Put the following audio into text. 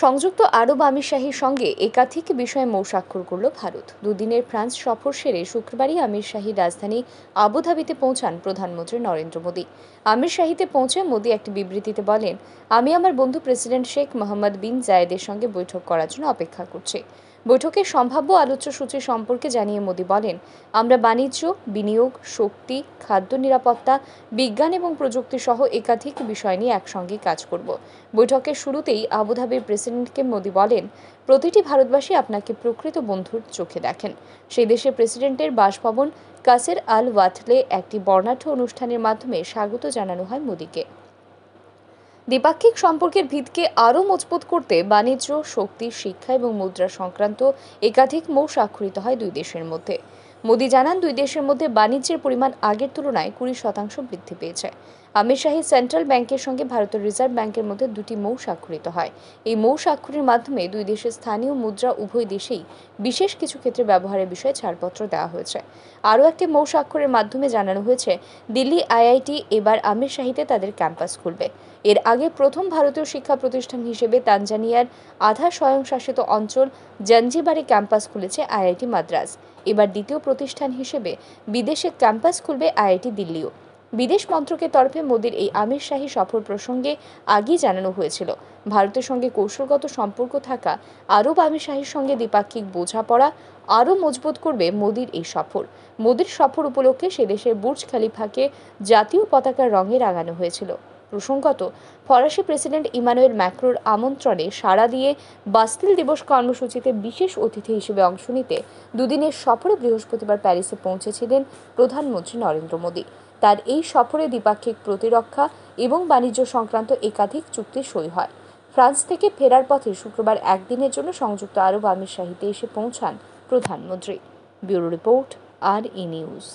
সংযুক্ত আরব আমিরশাহির সঙ্গে একাধিক বিষয়ে মৌ স্বাক্ষর করল ভারত দুদিনের ফ্রান্স সফর সেরে শুক্রবারই আমিরশাহির রাজধানী আবুধাবিতে পৌঁছান প্রধানমন্ত্রী নরেন্দ্র মোদী শাহীতে পৌঁছে মোদী একটি বিবৃতিতে বলেন আমি আমার বন্ধু প্রেসিডেন্ট শেখ মোহাম্মদ বিন জায়েদের সঙ্গে বৈঠক করার জন্য অপেক্ষা করছি বৈঠকে সম্ভাব্য আলোচ্য সূচি সম্পর্কে জানিয়ে মোদী বলেন আমরা বাণিজ্য বিনিয়োগ শক্তি খাদ্য নিরাপত্তা বিজ্ঞান এবং প্রযুক্তি সহ একাধিক বিষয় নিয়ে একসঙ্গে কাজ করব বৈঠকের শুরুতেই আবুধাবির প্রেসিডেন্টকে মোদী বলেন প্রতিটি ভারতবাসী আপনাকে প্রকৃত বন্ধুর চোখে দেখেন সেই দেশে প্রেসিডেন্টের বাসভবন কাসের আল ওয়াথলে একটি বর্ণাঢ্য অনুষ্ঠানের মাধ্যমে স্বাগত জানানো হয় মোদীকে দ্বিপাক্ষিক সম্পর্কের ভিতকে আরও মজবুত করতে বাণিজ্য শক্তি শিক্ষা এবং মুদ্রা সংক্রান্ত একাধিক মৌ স্বাক্ষরিত হয় দুই দেশের মধ্যে মোদী জানান দুই দেশের মধ্যে বাণিজ্যের পরিমাণ আগের তুলনায় কুড়ি শতাংশ বৃদ্ধি পেয়েছে আমির শাহী সেন্ট্রাল ব্যাংকের সঙ্গে ভারতের রিজার্ভ ব্যাংকের মধ্যে দুটি মৌ স্বাক্ষরিত হয় এই মৌ স্বাক্ষরের মাধ্যমে দুই দেশের স্থানীয় মুদ্রা উভয় দেশেই বিশেষ কিছু ক্ষেত্রে ব্যবহারের বিষয়ে ছাড়পত্র দেওয়া হয়েছে আরও একটি মৌ স্বাক্ষরের মাধ্যমে জানানো হয়েছে দিল্লি আইআইটি এবার আমির শাহীতে তাদের ক্যাম্পাস খুলবে এর আগে প্রথম ভারতীয় শিক্ষা প্রতিষ্ঠান হিসেবে তানজানিয়ার আধা স্বয়ংশাসিত অঞ্চল জঞ্জিবারে ক্যাম্পাস খুলেছে আইআইটি মাদ্রাস এবার দ্বিতীয় প্রতিষ্ঠান হিসেবে বিদেশে ক্যাম্পাস খুলবে আইআইটি দিল্লিও বিদেশ মন্ত্রকের তরফে মোদীর এই আমিরশাহী সফর প্রসঙ্গে আগেই জানানো হয়েছিল ভারতের সঙ্গে কৌশলগত সম্পর্ক থাকা আরব আমিরশাহীর সঙ্গে দ্বিপাক্ষিক বোঝাপড়া আরও মজবুত করবে মোদীর এই সফর মোদীর সফর উপলক্ষে সে দেশের বুর্জ খালিফাকে জাতীয় পতাকার রঙে রাঙানো হয়েছিল প্রসঙ্গত ফরাসি প্রেসিডেন্ট ইমানুয়েল ম্যাক্রোর আমন্ত্রণে সাড়া দিয়ে বাস্তিল দিবস কর্মসূচিতে বিশেষ অতিথি হিসেবে অংশ নিতে দুদিনের সফরে বৃহস্পতিবার প্যারিসে পৌঁছেছিলেন প্রধানমন্ত্রী নরেন্দ্র মোদী তার এই সফরে দ্বিপাক্ষিক প্রতিরক্ষা এবং বাণিজ্য সংক্রান্ত একাধিক চুক্তি সই হয় ফ্রান্স থেকে ফেরার পথে শুক্রবার একদিনের জন্য সংযুক্ত আরব আমির সাহিতে এসে পৌঁছান প্রধানমন্ত্রী ব্যুরো রিপোর্ট আর ই নিউজ